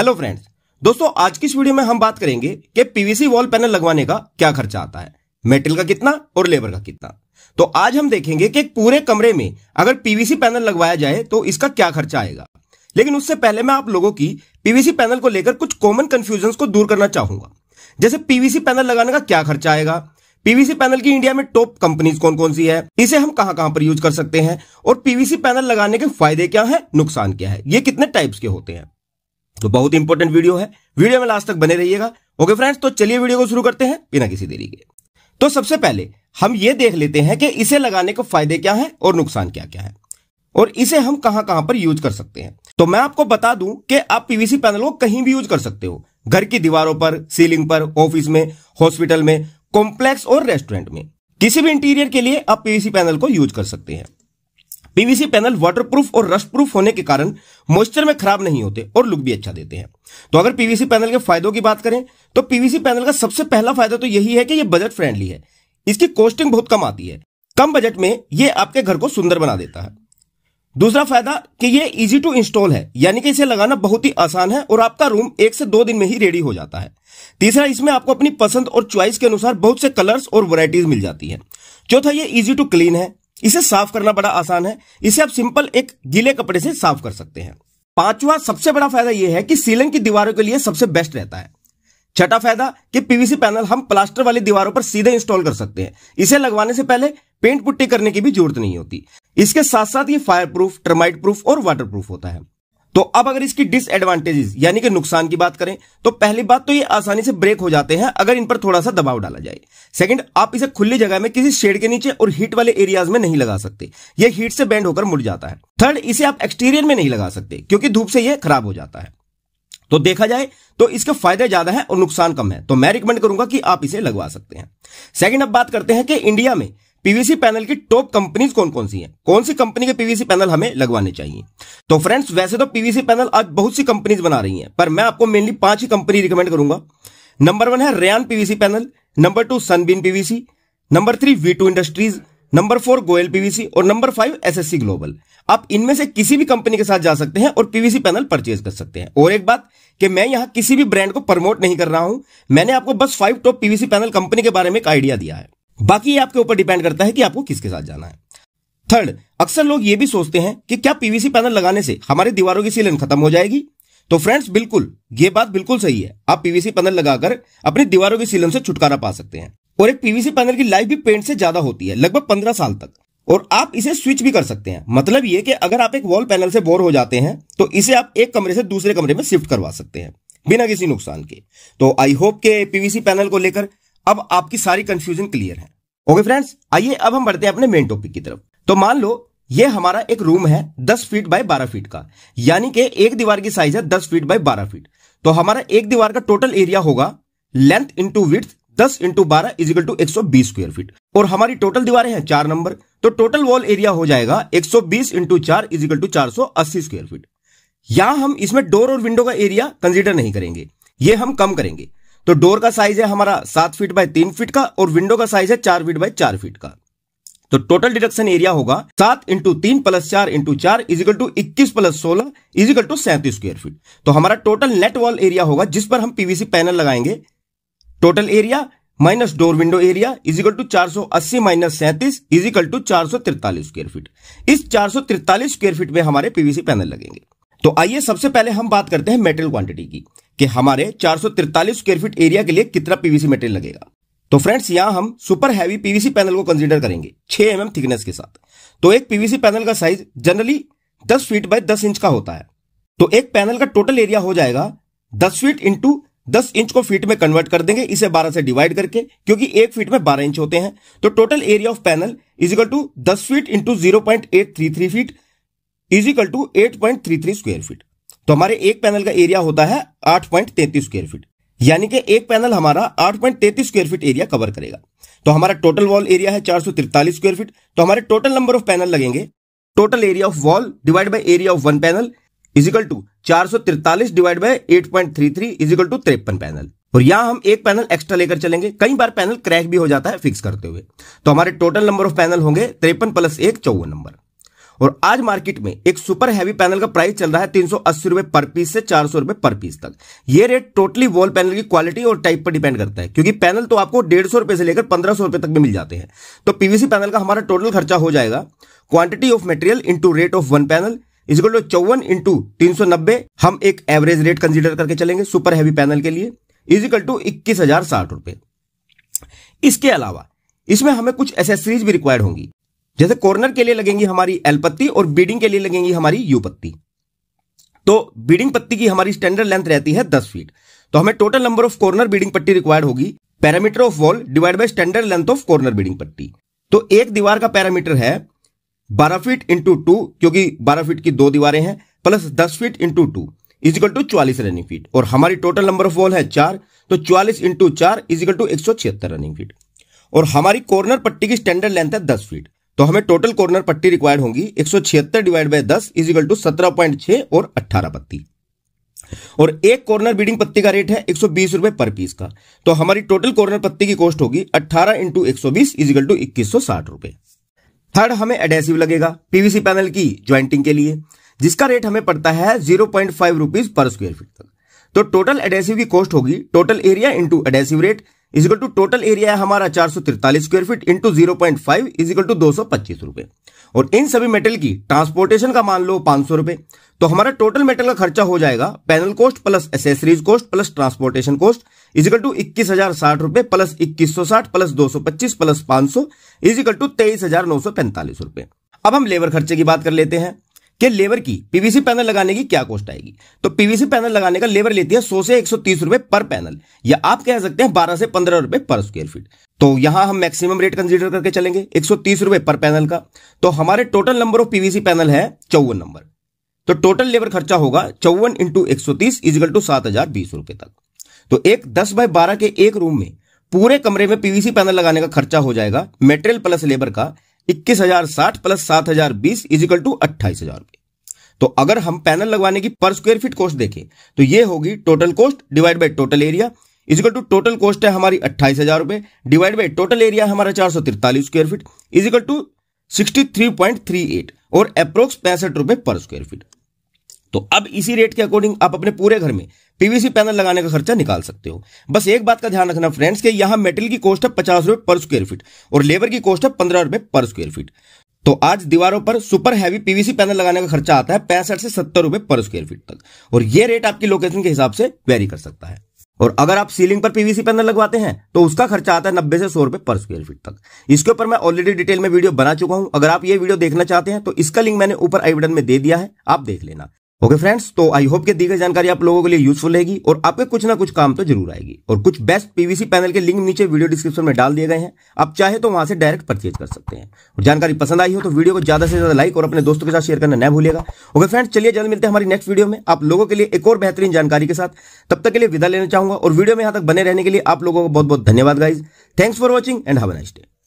hello friends दोस्तों आज की इस वीडियो में हम बात करेंगे कि पीवीसी वॉल पैनल लगवाने का क्या खर्चा आता है मेटल का कितना और लेबर का कितना तो आज हम देखेंगे कि पूरे कमरे में अगर पीवीसी पैनल लगवाया जाए तो इसका क्या खर्चा आएगा लेकिन उससे पहले मैं आप लोगों की पीवीसी पैनल को लेकर कुछ कॉमन कंफ्यूजन को दूर करना चाहूंगा जैसे पीवीसी पैनल लगाने का क्या खर्चा आएगा पीवीसी पैनल की इंडिया में टॉप कंपनीज कौन कौन सी है इसे हम कहां कहां पर यूज कर सकते हैं और पीवीसी पैनल लगाने के फायदे क्या हैं नुकसान क्या है ये कितने टाइप्स के होते हैं तो बहुत इंपॉर्टेंट वीडियो है वीडियो में लास्ट तक बने रहिएगा ओके फ्रेंड्स तो चलिए वीडियो को शुरू करते हैं बिना किसी देरी के तो सबसे पहले हम ये देख लेते हैं कि इसे लगाने के फायदे क्या हैं और नुकसान क्या क्या है और इसे हम कहां कहां पर यूज कर सकते हैं तो मैं आपको बता दूं कि आप पीवीसी पैनल को कहीं भी यूज कर सकते हो घर की दीवारों पर सीलिंग पर ऑफिस में हॉस्पिटल में कॉम्प्लेक्स और रेस्टोरेंट में किसी भी इंटीरियर के लिए आप पीवीसी पैनल को यूज कर सकते हैं पीवीसी पैनल वाटरप्रूफ और रस्ट प्रूफ होने के कारण मॉइस्चर में खराब नहीं होते और लुक भी अच्छा देते हैं तो अगर पीवीसी पैनल के फायदों की बात करें तो पीवीसी पैनल का सबसे पहला फायदा तो यही है कि यह बजट फ्रेंडली है इसकी कॉस्टिंग बहुत कम आती है कम बजट में यह आपके घर को सुंदर बना देता है दूसरा फायदा कि यह इजी टू इंस्टॉल है यानी कि इसे लगाना बहुत ही आसान है और आपका रूम एक से दो दिन में ही रेडी हो जाता है तीसरा इसमें आपको अपनी पसंद और चॉइस के अनुसार बहुत से कलर्स और वराइटीज मिल जाती है चौथा ये इजी टू क्लीन है इसे साफ करना बड़ा आसान है इसे आप सिंपल एक गीले कपड़े से साफ कर सकते हैं पांचवा सबसे बड़ा फायदा यह है कि सीलन की दीवारों के लिए सबसे बेस्ट रहता है छठा फायदा कि पीवीसी पैनल हम प्लास्टर वाली दीवारों पर सीधे इंस्टॉल कर सकते हैं इसे लगवाने से पहले पेंट पुट्टी करने की भी जरूरत नहीं होती इसके साथ साथ ये फायर प्रूफ टर्माइट प्रूफ और वाटर प्रूफ होता है तो अब अगर इसकी डिसएडवांटेजेस यानी कि नुकसान की बात करें तो पहली बात तो ये आसानी से ब्रेक हो जाते हैं अगर इन पर थोड़ा सा दबाव डाला जाए सेकंड आप इसे खुली जगह में किसी शेड के नीचे और हीट वाले एरियाज में नहीं लगा सकते ये हीट से बैंड होकर मुड़ जाता है थर्ड इसे आप एक्सटीरियर में नहीं लगा सकते क्योंकि धूप से यह खराब हो जाता है तो देखा जाए तो इसके फायदे ज्यादा है और नुकसान कम है तो मैं रिकमेंड करूंगा कि आप इसे लगवा सकते हैं सेकेंड अब बात करते हैं कि इंडिया में पीवीसी पैनल की टॉप कंपनीज कौन कौन सी हैं कौन सी कंपनी के पीवीसी पैनल हमें लगवाने चाहिए तो फ्रेंड्स वैसे तो पीवीसी पैनल आज बहुत सी कंपनीज बना रही हैं पर मैं आपको मेनली पांच ही कंपनी रिकमेंड करूंगा नंबर वन है rain PVC panel number two Sunbeam PVC number three V industries number four Goyal PVC और नंबर फाइव एस ग्लोबल आप इनमें से किसी भी कंपनी के साथ जा सकते हैं और पीवीसी पैनल परचेज कर सकते हैं और एक बात कि मैं यहां किसी भी ब्रांड को प्रमोट नहीं कर रहा हूं मैंने आपको बस five top PVC panel company के बारे में एक आइडिया दिया है बाकी आपके ऊपर डिपेंड करता है कि आपको किसके साथ जाना है थर्ड अक्सर लोग ये भी सोचते हैं कि क्या पीवीसी पैनल लगाने से हमारी दीवारों की सीलन खत्म हो जाएगी तो फ्रेंड्स बिल्कुल ये बात बिल्कुल सही है आप पीवीसी पैनल लगाकर अपनी दीवारों की सीलन से छुटकारा पा सकते हैं और एक पीवीसी पैनल की लाइफ भी पेंट से ज्यादा होती है लगभग पंद्रह साल तक और आप इसे स्विच भी कर सकते हैं मतलब ये कि अगर आप एक वॉल पैनल से बोर हो जाते हैं तो इसे आप एक कमरे से दूसरे कमरे में शिफ्ट करवा सकते हैं बिना किसी नुकसान के तो आई होप के पीवीसी पैनल को लेकर अब आपकी सारी कंफ्यूजन क्लियर है ओके फ्रेंड्स आइए अब हम बढ़ते हैं अपने मेन टॉपिक की तरफ तो मान लो ये हमारा एक रूम है दस फीट बाय बारह फीट का यानी कि एक दीवार की साइज है दस फीट बाय बारह फीट तो हमारा एक दीवार का टोटल एरिया होगा लेंथ इंटू विथ दस इंटू बारह इजिकल टू एक सौ बीस स्क्वायर फीट और हमारी टोटल दीवारें हैं चार नंबर तो टोटल वॉल एरिया हो जाएगा एक सौ बीस इंटू चार इजिकल टू चार सौ अस्सी स्क्वायर फीट यहां हम इसमें डोर और विंडो का एरिया कंसिडर नहीं करेंगे ये हम कम करेंगे तो डोर का साइज है हमारा सात फीट बाय तीन फीट का और विंडो का साइज है चार फीट बाय चार फीट का तो टोटल डिडक्शन एरिया होगा सात इंटू तीन प्लस चार इंटू चार इजिकल टू इक्कीस प्लस सोलह इजिकल टू सैंतीस स्क्वायर फीट तो हमारा टोटल नेट वॉल एरिया होगा जिस पर हम पीवीसी पैनल लगाएंगे total area minus door window area is equal to चार सौ अस्सी माइनस सैंतीस इजिकल टू चार सौ तिरतालीस स्क्वेयर फीट इस चार सौ तिरतालीस स्क्वेयर फीट में हमारे पीवीसी पैनल लगेंगे तो आइए सबसे पहले हम बात करते हैं मेटेरियल क्वांटिटी की कि हमारे चार स्क्वायर फीट एरिया के लिए कितना पीवीसी मटेरियल लगेगा तो फ्रेंड्स यहां हम सुपर हैवी पीवीसी पैनल को कंसीडर करेंगे 6 एम mm थिकनेस के साथ तो एक पीवीसी पैनल का size generally 10 feet by 10 inch का होता है तो एक पैनल का टोटल एरिया हो जाएगा 10 फीट इंटू दस इंच को फीट में कन्वर्ट कर देंगे इसे 12 से डिवाइड करके क्योंकि एक फीट में 12 इंच होते हैं तो total area of panel equal to दस feet into zero feet is equal to eight square feet तो हमारे एक पैनल का एरिया होता है आठ पॉइंट तैंतीस स्क्वायर फीट यानी कि एक पैनल हमारा आठ पॉइंट तैंतीस स्क्वायर फीट एरिया कवर करेगा तो हमारा टोटल वॉल एरिया है चार सौ तिरतालीस स्क्वायर फीट तो हमारे टोटल नंबर ऑफ पैनल लगेंगे total area of wall divide by area of one panel equal to चार सौ तिरतालीस divide by eight point three three equal to तिरपन पैनल और यहां हम एक पैनल एक्स्ट्रा लेकर चलेंगे कई बार पैनल क्रैक भी हो जाता है फिक्स करते हुए तो हमारे टोटल नंबर ऑफ पैनल होंगे तिरपन प्लस एक चौवन नंबर और आज मार्केट में एक सुपर हैवी पैनल का प्राइस चल रहा है तीन रुपए पर पीस से चार सौ पर पीस तक ये रेट टोटली वॉल पैनल की क्वालिटी और टाइप पर डिपेंड करता है क्योंकि पैनल तो आपको डेढ़ सौ रुपए से लेकर पंद्रह सौ रुपए तक भी मिल जाते हैं तो पीवीसी पैनल का हमारा टोटल खर्चा हो जाएगा quantity of material into rate of one panel इसको चौवन इंटू तीन सौ नब्बे हम एक एवरेज रेट कंसिडर करके चलेंगे सुपर हैवी पैनल के लिए इजिकल टू इक्कीस हजार साठ रुपए इसके अलावा इसमें हमें कुछ एसेसरीज भी रिक्वायर्ड होंगी जैसे कॉर्नर के लिए लगेंगी हमारी एल पत्ती और बीडिंग के लिए लगेंगी हमारी यू पत्ती तो बीडिंग पत्ती की हमारी स्टैंडर्ड लेंथ रहती है दस फीट तो हमें total number of corner beading पट्टी रिक्वायर्ड होगी parameter of wall divide by standard length of corner beading पट्टी तो एक दीवार का पैरामीटर है बारह फीट इंटू टू क्योंकि बारह फीट की दो दीवारें हैं प्लस दस feet into two equal to चालीस रनिंग फीट और हमारी टोटल नंबर ऑफ वॉल है चार तो चालीस इंटू चार इजिकल टू एक सौ छिहत्तर रनिंग फीट और हमारी कॉर्नर पट्टी की स्टैंडर्ड लेंथ है दस फीट तो हमें टोटल कॉर्नर पट्टी रिक्वायर्ड होंगी एक सौ छिहत्तर डिवाइड बाई दस इजिकल टू सत्रह पॉइंट छह और अट्ठारह पत्ती और एक कॉर्नर बीडिंग पत्ती का रेट है एक सौ बीस रुपए पर पीस का तो हमारी टोटल कॉर्नर पत्ती की कॉस्ट होगी अट्ठारह इंटू एक सौ बीस इजिकल टू इक्कीस सौ साठ रुपए थर्ड हमें एडेसिव लगेगा पीवीसी पैनल की ज्वाइंटिंग के लिए जिसका रेट हमें पड़ता है जीरो पॉइंट फाइव रुपीज पर स्क्वायर फीट तक तो टोटल एडेसिव की कॉस्ट होगी total area into adhesive rate is equal to total area है हमारा चार सौ तिरतालीस square feet into zero point five is equal to दो सौ पच्चीस रुपए और इन सभी मेटल की ट्रांसपोर्टेशन का मान लो पांच सौ रुपए तो हमारा टोटल मेटल का खर्चा हो जाएगा panel cost plus accessories cost plus transportation cost is equal to इक्कीस हजार साठ रुपए प्लस इक्कीस सौ साठ प्लस दो सौ पच्चीस प्लस पांच सौ इजिकल टू तेईस हजार नौ सौ पैंतालीस रुपए अब हम लेबर खर्चे की बात कर लेते हैं कि लेबर की पीवीसी पैनल लगाने की क्या कॉस्ट आएगी तो पीवीसी पैनल लगाने का लेबर लेती है 100 से 130 रुपए पर पैनल या आप कह सकते हैं 12 से 15 रुपए पर स्क्वायर फीट तो यहां हम मैक्सिमम रेट कंसीडर करके चलेंगे 130 रुपए पर पैनल का तो हमारे total number of PVC panel है चौवन नंबर तो टोटल लेबर खर्चा होगा चौवन इंटू एक सौ तीस इजगल टू सात हजार बीस रुपए तक तो एक दस बाय बारह के एक रूम में पूरे कमरे में पीवीसी पैनल लगाने का खर्चा हो जाएगा मेटेरियल प्लस लेबर का इक्कीस हजार साठ प्लस सात हजार बीस इजिकल टू अट्ठाईस हजार रुपये तो अगर हम पैनल लगवाने की पर स्क्वायर फीट कॉस्ट देखें तो ये होगी total cost divide by total area is equal to total cost है हमारी अट्ठाईस हजार रुपए डिवाइड बाई टोटल एरिया हमारा चार सौ तिरतालीस square feet is equal to sixty three point three eight और अप्रोक्स पैंसठ रुपए पर स्क्वायर फीट तो अब इसी रेट के अकॉर्डिंग आप अपने पूरे घर में पीवीसी पैनल लगाने का खर्चा निकाल सकते हो बस एक बात का ध्यान रखना फ्रेंड्स कि यहां मेटल की कॉस्ट है पचास रुपए पर स्क्वायर फीट और लेबर की कॉस्ट है पंद्रह रुपए पर स्क्वायर फीट तो आज दीवारों पर सुपर हैवी पीवीसी पैनल लगाने का खर्चा आता है पैंसठ से सत्तर रुपए पर स्क्वायर फीट तक और यह रेट आपकी लोकेशन के हिसाब से वेरी कर सकता है और अगर आप सीलिंग पर पीवीसी पैनल लगवाते हैं तो उसका खर्चा आता है नब्बे से सौ रुपए पर स्क्वायर फीट तक इसके ऊपर मैं ऑलरेडी डिटेल में वीडियो बना चुका हूं अगर आप ये वीडियो देखना चाहते हैं तो इसका लिंक मैंने ऊपर आई बटन में दे दिया है आप देख लेना ओके फ्रेंड्स तो आई होप कि दी गई जानकारी आप लोगों के लिए यूजफुल रहेगी और आपके कुछ ना कुछ काम तो जरूर आएगी और कुछ बेस्ट पीवीसी पैनल के लिंक नीचे वीडियो डिस्क्रिप्शन में डाल दिए गए हैं आप चाहे तो वहां से डायरेक्ट परचेज कर सकते हैं और जानकारी पसंद आई हो तो वीडियो को ज्यादा से ज्यादा लाइक और अपने दोस्तों के साथ शेयर करना न भूलेगा ओके फ्रेंड्स चलिए जल्द मिलते हैं हमारी नेक्स्ट वीडियो में आप लोगों के लिए एक और बेहतरीन जानकारी के साथ तब तक के लिए विदा लेना चाहूंगा और वीडियो में यहां तक बने रहने के लिए आप लोगों को बहुत बहुत धन्यवाद guys thanks for watching and have nice day